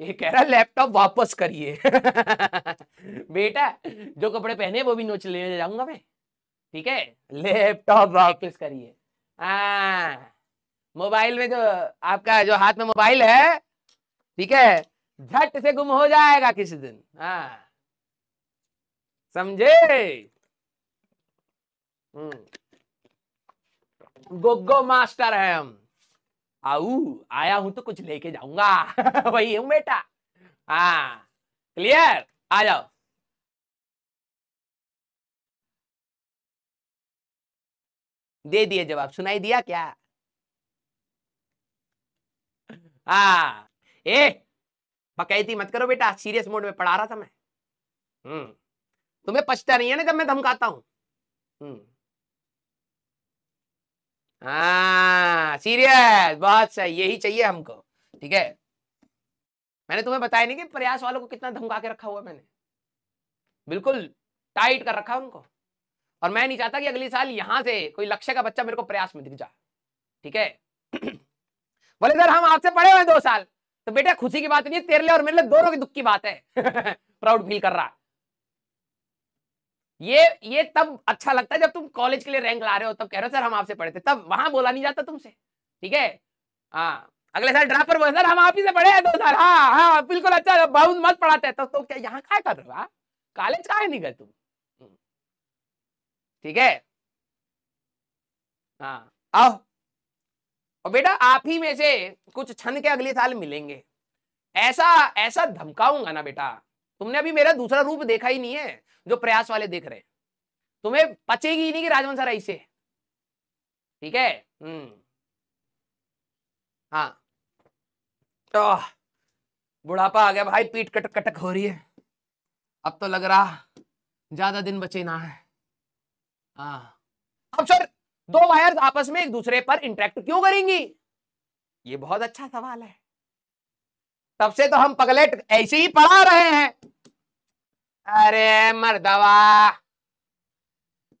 ये कह रहा लैपटॉप वापस करिए बेटा जो कपड़े पहने वो भी नोच ले जाऊंगा मैं ठीक है लैपटॉप वापस करिए हाँ। मोबाइल में जो तो आपका जो हाथ में मोबाइल है ठीक है झट से गुम हो जाएगा किसी दिन हा समझे हम्म। गोगो मास्टर है हम आऊ आया हूं तो कुछ लेके जाऊंगा वही हूं बेटा हाँ क्लियर आ जाओ दे दिए जवाब सुनाई दिया क्या हाँ ए बकैती मत करो बेटा सीरियस मोड में पढ़ा रहा था मैं हम्म तुम्हें पछता नहीं है ना जब मैं धमकाता हूं हम्म हा हाँ सीरियस बहुत सही यही चाहिए हमको ठीक है मैंने तुम्हें बताया नहीं कि प्रयास वालों को कितना धमका के रखा हुआ मैंने बिल्कुल टाइट कर रखा उनको और मैं नहीं चाहता कि अगले साल यहां से कोई लक्ष्य का बच्चा मेरे को प्रयास में दिख जाए ठीक है बोले सर हम आपसे पढ़े हुए दो साल तो बेटा खुशी की बात नहीं है तेरे लिए और मेरे लिए दोनों की दुख की बात है प्राउड फील कर रहा ये ये तब अच्छा लगता है जब तुम कॉलेज के लिए रैंक ला रहे हो तब कह रहे हो सर हम आपसे पढ़े थे तब वहां बोला नहीं जाता तुमसे ठीक है हाँ अगले साल ड्राफ्ट बोले सर हम आप ही से पढ़े हैं दो साल हाँ हाँ बिल्कुल अच्छा बहुत मत पढ़ाते हैं तो, तो क्या यहाँ क्या कर रहा कॉलेज कहा नहीं गए तुम हम्म, ठीक है हाँ आओ और बेटा आप ही में से कुछ छन के अगले साल मिलेंगे ऐसा ऐसा धमकाऊंगा ना बेटा तुमने अभी मेरा दूसरा रूप देखा ही नहीं है जो प्रयास वाले देख रहे हैं तुम्हें पचेगी ही नहीं कि राजवंश सर ऐसे ठीक है हम्म। हाँ तो बुढ़ापा आ गया भाई पीठ कटक कटक हो रही है अब तो लग रहा ज्यादा दिन बचे ना है हाँ अब सर दो वायर्स आपस में एक दूसरे पर इंटरेक्ट क्यों करेंगी ये बहुत अच्छा सवाल है तब से तो हम पगलेट ऐसे ही पढ़ा रहे हैं अरे मरदवा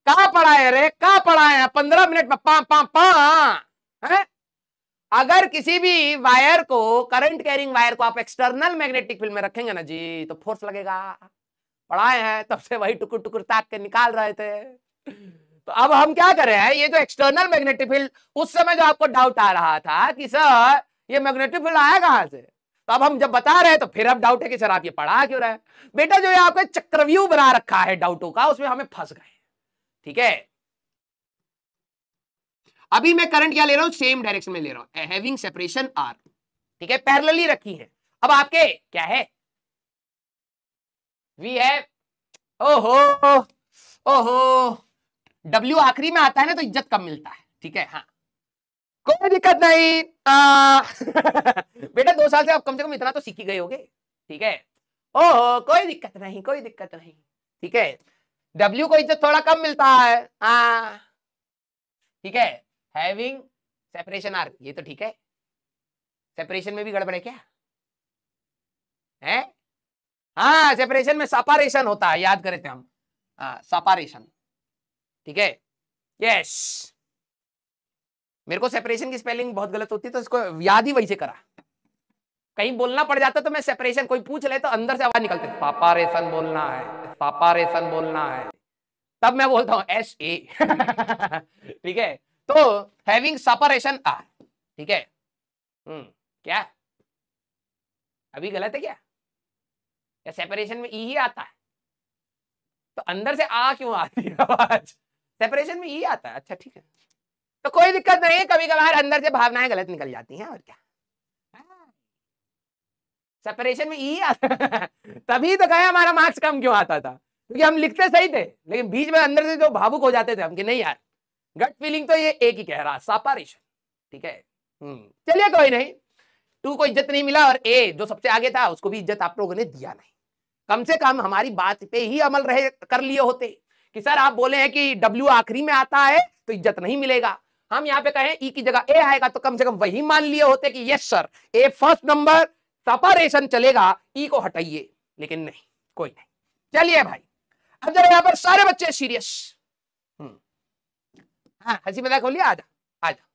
कहा पढ़ा है अरे कहा पढ़ाए है पंद्रह मिनट में पा पा पा है? अगर किसी भी वायर को करंट कैरिंग वायर को आप एक्सटर्नल मैग्नेटिक फील्ड में रखेंगे ना जी तो फोर्स लगेगा पढ़ाए हैं तब से वही टुकुर टुकुर ताक के निकाल रहे थे तो अब हम क्या कर रहे हैं ये जो एक्सटर्नल मैग्नेटिक फील्ड उस समय जो आपको डाउट आ रहा था कि सर ये मैग्नेटिक फील्ड आया कहां से तो अब हम जब बता रहे हैं तो फिर अब डाउट है कि सर आप ये पढ़ा क्यों रहे बेटा जो है आपका चक्रव्यूह बना रखा है डाउटों का उसमें हमें फंस गए ठीक है अभी मैं करंट क्या ले रहा हूं सेम डायरेक्शन में ले रहा हूं हैविंग सेपरेशन आर ठीक है पैरेलली रखी है अब आपके क्या है वी है ओहो ओहो डब्ल्यू आखिरी में आता है ना तो इज्जत कम मिलता है ठीक है हाँ कोई दिक्कत नहीं बेटा साल से आप कम से कम इतना तो सीखी गए होगे ठीक है ओहो कोई दिक्कत नहीं कोई दिक्कत नहीं ठीक है W को इज्जत थोड़ा कम मिलता है हाँ। ठीक है Having separation arc, ये तो ठीक है सेपरेशन में भी गड़बड़ है क्या है हाँ सेपरेशन में सपारेशन होता है याद करे थे हम सपारेशन हाँ, ठीक है यस मेरे को सेपरेशन की स्पेलिंग बहुत गलत होती है तो इसको याद ही वैसे करा कहीं बोलना पड़ जाता तो मैं सेपरेशन कोई पूछ ले तो अंदर से आवाज निकलती पापा रेशन बोलना है पापा रेशन बोलना है तब मैं बोलता हूँ एस ए ठीक है तो हैविंग सपरेशन आ ठीक है हम्म, क्या अभी गलत है क्या या सेपरेशन में ई ही आता है तो अंदर से आ क्यों आती है आवाज सेपरेशन में ई आता है अच्छा ठीक है तो कोई दिक्कत नहीं है कभी कभार अंदर से भावनाएं गलत निकल जाती हैं और क्या सेपरेशन में ई e आता तभी तो कहे हमारा मार्क्स कम क्यों आता था क्योंकि हम लिखते सही थे लेकिन बीच में अंदर से जो भावुक हो जाते थे हम कि नहीं यार गट फीलिंग तो ये एक ही कह रहा सेपरेशन ठीक है हम्म। चलिए कोई नहीं टू को इज्जत नहीं मिला और ए जो सबसे आगे था उसको भी इज्जत आप लोगों ने दिया नहीं कम से कम हमारी बात पे ही अमल रहे कर लिए होते कि सर आप बोले हैं कि डब्ल्यू आखिरी में आता है तो इज्जत नहीं मिलेगा हम यहाँ पे कहें ई e की जगह ए आएगा तो कम से कम वही मान लिए होते कि यस सर ए फर्स्ट नंबर सपरेशन चलेगा ई e को हटाइए लेकिन नहीं कोई नहीं चलिए भाई अब जरा यहाँ पर सारे बच्चे सीरियस हम्म। हाँ हंसी मजाक हो लिया आजा आजा